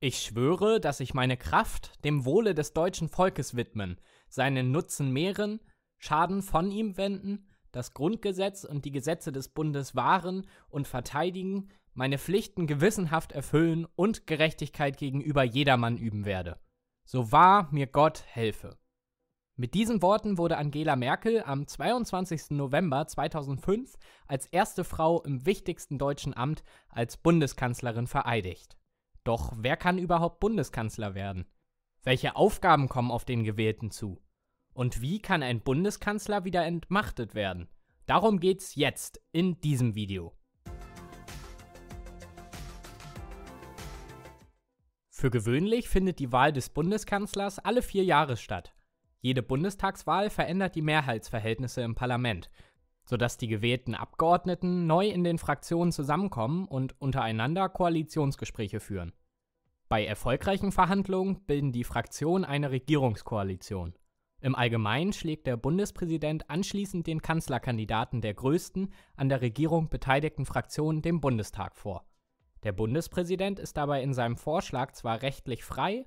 Ich schwöre, dass ich meine Kraft dem Wohle des deutschen Volkes widmen, seinen Nutzen mehren, Schaden von ihm wenden, das Grundgesetz und die Gesetze des Bundes wahren und verteidigen, meine Pflichten gewissenhaft erfüllen und Gerechtigkeit gegenüber jedermann üben werde. So wahr mir Gott helfe. Mit diesen Worten wurde Angela Merkel am 22. November 2005 als erste Frau im wichtigsten deutschen Amt als Bundeskanzlerin vereidigt. Doch wer kann überhaupt Bundeskanzler werden? Welche Aufgaben kommen auf den Gewählten zu? Und wie kann ein Bundeskanzler wieder entmachtet werden? Darum geht's jetzt in diesem Video. Für gewöhnlich findet die Wahl des Bundeskanzlers alle vier Jahre statt. Jede Bundestagswahl verändert die Mehrheitsverhältnisse im Parlament, sodass die gewählten Abgeordneten neu in den Fraktionen zusammenkommen und untereinander Koalitionsgespräche führen. Bei erfolgreichen Verhandlungen bilden die Fraktionen eine Regierungskoalition. Im Allgemeinen schlägt der Bundespräsident anschließend den Kanzlerkandidaten der größten an der Regierung beteiligten Fraktion dem Bundestag vor. Der Bundespräsident ist dabei in seinem Vorschlag zwar rechtlich frei,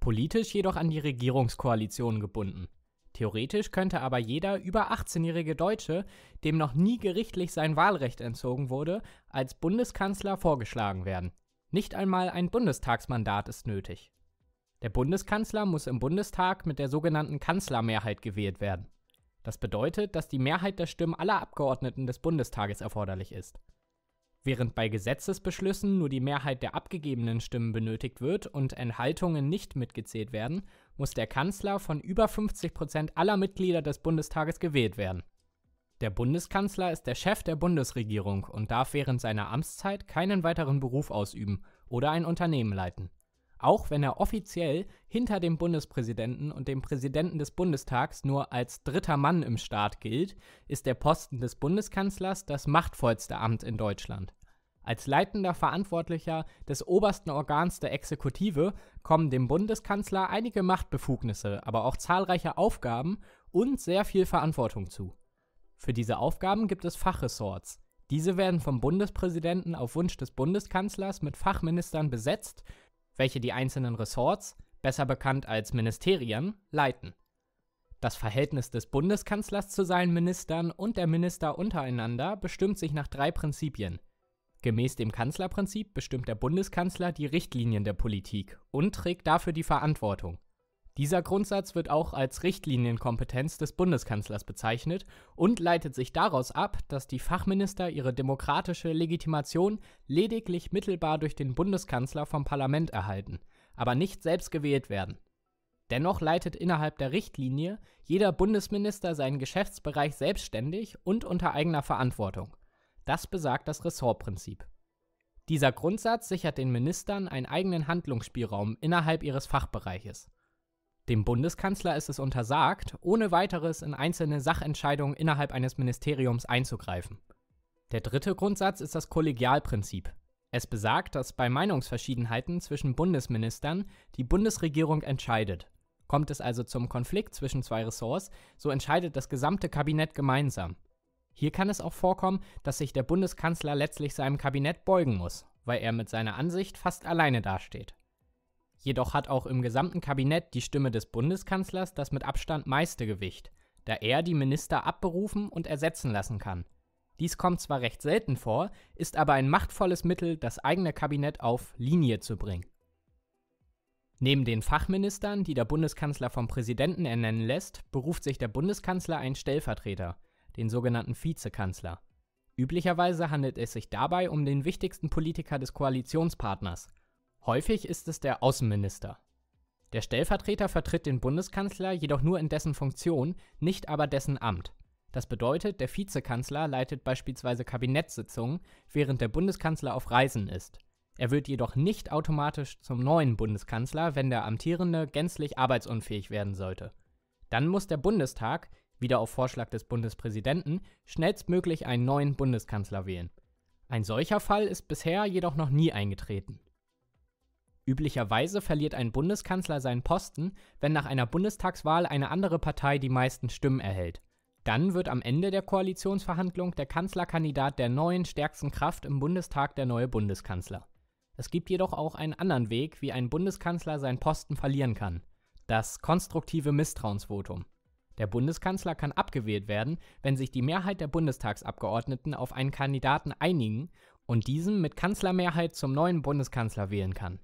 politisch jedoch an die Regierungskoalition gebunden. Theoretisch könnte aber jeder über 18-jährige Deutsche, dem noch nie gerichtlich sein Wahlrecht entzogen wurde, als Bundeskanzler vorgeschlagen werden. Nicht einmal ein Bundestagsmandat ist nötig. Der Bundeskanzler muss im Bundestag mit der sogenannten Kanzlermehrheit gewählt werden. Das bedeutet, dass die Mehrheit der Stimmen aller Abgeordneten des Bundestages erforderlich ist. Während bei Gesetzesbeschlüssen nur die Mehrheit der abgegebenen Stimmen benötigt wird und Enthaltungen nicht mitgezählt werden, muss der Kanzler von über 50 Prozent aller Mitglieder des Bundestages gewählt werden. Der Bundeskanzler ist der Chef der Bundesregierung und darf während seiner Amtszeit keinen weiteren Beruf ausüben oder ein Unternehmen leiten. Auch wenn er offiziell hinter dem Bundespräsidenten und dem Präsidenten des Bundestags nur als dritter Mann im Staat gilt, ist der Posten des Bundeskanzlers das machtvollste Amt in Deutschland. Als leitender Verantwortlicher des obersten Organs der Exekutive kommen dem Bundeskanzler einige Machtbefugnisse, aber auch zahlreiche Aufgaben und sehr viel Verantwortung zu. Für diese Aufgaben gibt es Fachressorts. Diese werden vom Bundespräsidenten auf Wunsch des Bundeskanzlers mit Fachministern besetzt, welche die einzelnen Ressorts, besser bekannt als Ministerien, leiten. Das Verhältnis des Bundeskanzlers zu seinen Ministern und der Minister untereinander bestimmt sich nach drei Prinzipien. Gemäß dem Kanzlerprinzip bestimmt der Bundeskanzler die Richtlinien der Politik und trägt dafür die Verantwortung. Dieser Grundsatz wird auch als Richtlinienkompetenz des Bundeskanzlers bezeichnet und leitet sich daraus ab, dass die Fachminister ihre demokratische Legitimation lediglich mittelbar durch den Bundeskanzler vom Parlament erhalten, aber nicht selbst gewählt werden. Dennoch leitet innerhalb der Richtlinie jeder Bundesminister seinen Geschäftsbereich selbstständig und unter eigener Verantwortung. Das besagt das Ressortprinzip. Dieser Grundsatz sichert den Ministern einen eigenen Handlungsspielraum innerhalb ihres Fachbereiches. Dem Bundeskanzler ist es untersagt, ohne weiteres in einzelne Sachentscheidungen innerhalb eines Ministeriums einzugreifen. Der dritte Grundsatz ist das Kollegialprinzip. Es besagt, dass bei Meinungsverschiedenheiten zwischen Bundesministern die Bundesregierung entscheidet. Kommt es also zum Konflikt zwischen zwei Ressorts, so entscheidet das gesamte Kabinett gemeinsam. Hier kann es auch vorkommen, dass sich der Bundeskanzler letztlich seinem Kabinett beugen muss, weil er mit seiner Ansicht fast alleine dasteht. Jedoch hat auch im gesamten Kabinett die Stimme des Bundeskanzlers das mit Abstand meiste Gewicht, da er die Minister abberufen und ersetzen lassen kann. Dies kommt zwar recht selten vor, ist aber ein machtvolles Mittel, das eigene Kabinett auf Linie zu bringen. Neben den Fachministern, die der Bundeskanzler vom Präsidenten ernennen lässt, beruft sich der Bundeskanzler einen Stellvertreter, den sogenannten Vizekanzler. Üblicherweise handelt es sich dabei um den wichtigsten Politiker des Koalitionspartners, Häufig ist es der Außenminister. Der Stellvertreter vertritt den Bundeskanzler jedoch nur in dessen Funktion, nicht aber dessen Amt. Das bedeutet, der Vizekanzler leitet beispielsweise Kabinettssitzungen, während der Bundeskanzler auf Reisen ist. Er wird jedoch nicht automatisch zum neuen Bundeskanzler, wenn der amtierende gänzlich arbeitsunfähig werden sollte. Dann muss der Bundestag, wieder auf Vorschlag des Bundespräsidenten, schnellstmöglich einen neuen Bundeskanzler wählen. Ein solcher Fall ist bisher jedoch noch nie eingetreten. Üblicherweise verliert ein Bundeskanzler seinen Posten, wenn nach einer Bundestagswahl eine andere Partei die meisten Stimmen erhält. Dann wird am Ende der Koalitionsverhandlung der Kanzlerkandidat der neuen stärksten Kraft im Bundestag der neue Bundeskanzler. Es gibt jedoch auch einen anderen Weg, wie ein Bundeskanzler seinen Posten verlieren kann. Das konstruktive Misstrauensvotum. Der Bundeskanzler kann abgewählt werden, wenn sich die Mehrheit der Bundestagsabgeordneten auf einen Kandidaten einigen und diesen mit Kanzlermehrheit zum neuen Bundeskanzler wählen kann.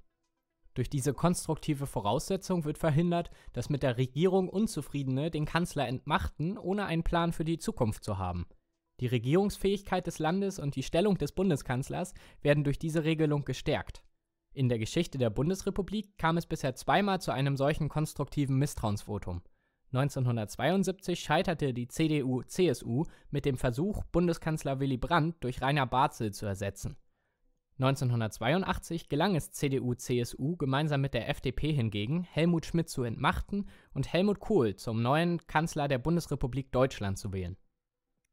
Durch diese konstruktive Voraussetzung wird verhindert, dass mit der Regierung Unzufriedene den Kanzler entmachten, ohne einen Plan für die Zukunft zu haben. Die Regierungsfähigkeit des Landes und die Stellung des Bundeskanzlers werden durch diese Regelung gestärkt. In der Geschichte der Bundesrepublik kam es bisher zweimal zu einem solchen konstruktiven Misstrauensvotum. 1972 scheiterte die CDU-CSU mit dem Versuch, Bundeskanzler Willy Brandt durch Rainer Barzel zu ersetzen. 1982 gelang es CDU-CSU gemeinsam mit der FDP hingegen, Helmut Schmidt zu entmachten und Helmut Kohl zum neuen Kanzler der Bundesrepublik Deutschland zu wählen.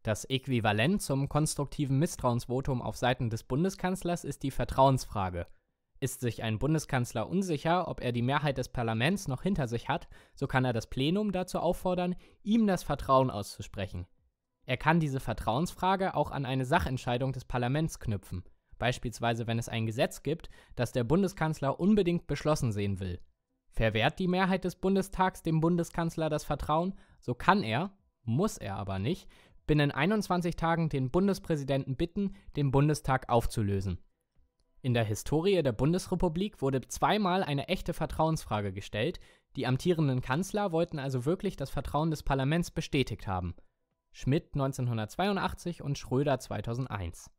Das Äquivalent zum konstruktiven Misstrauensvotum auf Seiten des Bundeskanzlers ist die Vertrauensfrage. Ist sich ein Bundeskanzler unsicher, ob er die Mehrheit des Parlaments noch hinter sich hat, so kann er das Plenum dazu auffordern, ihm das Vertrauen auszusprechen. Er kann diese Vertrauensfrage auch an eine Sachentscheidung des Parlaments knüpfen beispielsweise wenn es ein Gesetz gibt, das der Bundeskanzler unbedingt beschlossen sehen will. Verwehrt die Mehrheit des Bundestags dem Bundeskanzler das Vertrauen, so kann er, muss er aber nicht, binnen 21 Tagen den Bundespräsidenten bitten, den Bundestag aufzulösen. In der Historie der Bundesrepublik wurde zweimal eine echte Vertrauensfrage gestellt, die amtierenden Kanzler wollten also wirklich das Vertrauen des Parlaments bestätigt haben. Schmidt 1982 und Schröder 2001.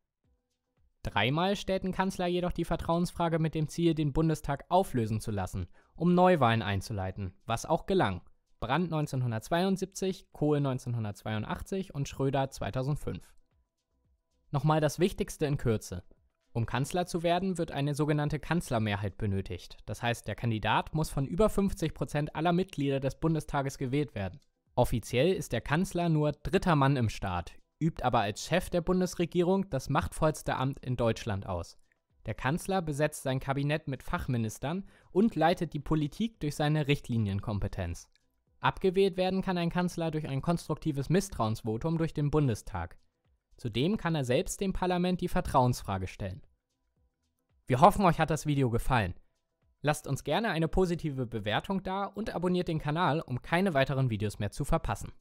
Dreimal stellten Kanzler jedoch die Vertrauensfrage mit dem Ziel, den Bundestag auflösen zu lassen, um Neuwahlen einzuleiten, was auch gelang. Brandt 1972, Kohl 1982 und Schröder 2005. Nochmal das Wichtigste in Kürze. Um Kanzler zu werden, wird eine sogenannte Kanzlermehrheit benötigt. Das heißt, der Kandidat muss von über 50% Prozent aller Mitglieder des Bundestages gewählt werden. Offiziell ist der Kanzler nur dritter Mann im Staat übt aber als Chef der Bundesregierung das machtvollste Amt in Deutschland aus. Der Kanzler besetzt sein Kabinett mit Fachministern und leitet die Politik durch seine Richtlinienkompetenz. Abgewählt werden kann ein Kanzler durch ein konstruktives Misstrauensvotum durch den Bundestag. Zudem kann er selbst dem Parlament die Vertrauensfrage stellen. Wir hoffen, euch hat das Video gefallen. Lasst uns gerne eine positive Bewertung da und abonniert den Kanal, um keine weiteren Videos mehr zu verpassen.